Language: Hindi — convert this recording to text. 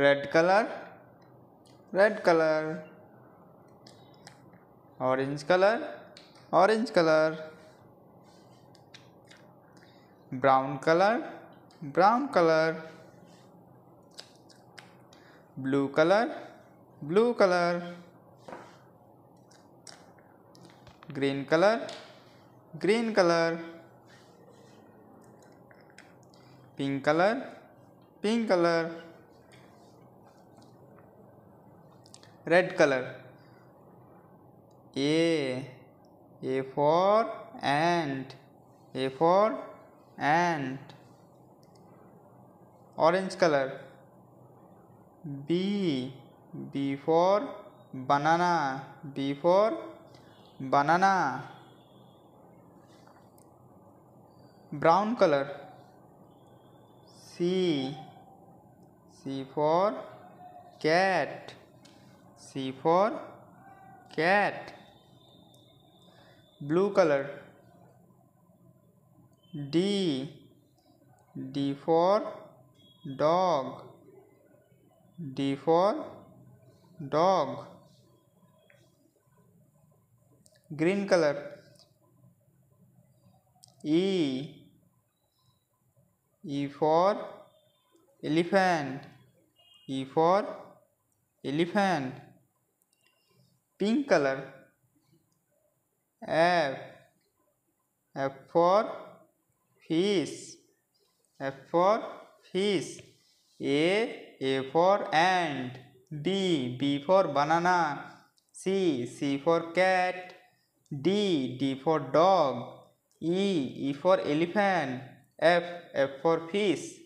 red colour red colour orange colour orange colour brown colour brown colour blue colour blue colour green colour green colour pink colour pink colour red color A A for ant A for ant orange color B B for banana B for banana brown color C C for cat C for cat blue color D D for dog D for dog green color E E for elephant E for elephant pink color f f for fish f for fish a a for ant b b for banana c c for cat d d for dog e e for elephant f f for fish